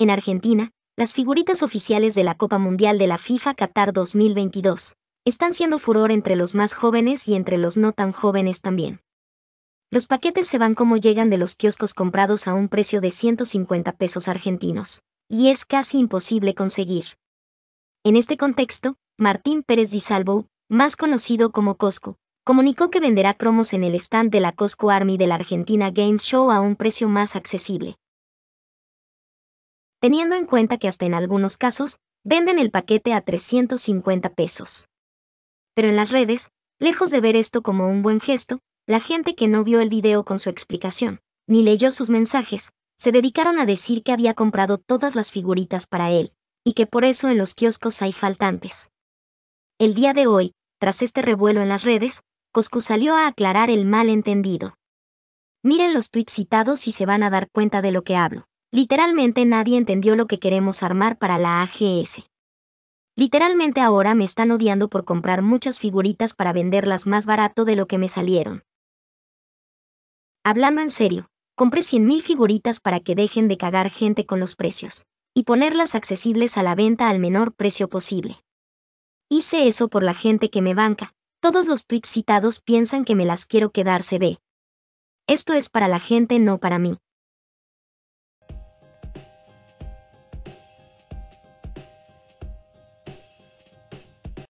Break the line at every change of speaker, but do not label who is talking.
En Argentina, las figuritas oficiales de la Copa Mundial de la FIFA Qatar 2022 están siendo furor entre los más jóvenes y entre los no tan jóvenes también. Los paquetes se van como llegan de los kioscos comprados a un precio de 150 pesos argentinos, y es casi imposible conseguir. En este contexto, Martín Pérez Di Salvo, más conocido como Cosco, comunicó que venderá cromos en el stand de la Cosco Army de la Argentina Game Show a un precio más accesible, teniendo en cuenta que hasta en algunos casos, venden el paquete a 350 pesos. Pero en las redes, lejos de ver esto como un buen gesto, la gente que no vio el video con su explicación, ni leyó sus mensajes, se dedicaron a decir que había comprado todas las figuritas para él, y que por eso en los kioscos hay faltantes. El día de hoy, tras este revuelo en las redes, Coscu salió a aclarar el malentendido. Miren los tweets citados y se van a dar cuenta de lo que hablo. Literalmente nadie entendió lo que queremos armar para la AGS. Literalmente ahora me están odiando por comprar muchas figuritas para venderlas más barato de lo que me salieron. Hablando en serio, compré 100.000 figuritas para que dejen de cagar gente con los precios y ponerlas accesibles a la venta al menor precio posible. Hice eso por la gente que me banca. Todos los tweets citados piensan que me las quiero quedar, se ve. Esto es para la gente, no para mí.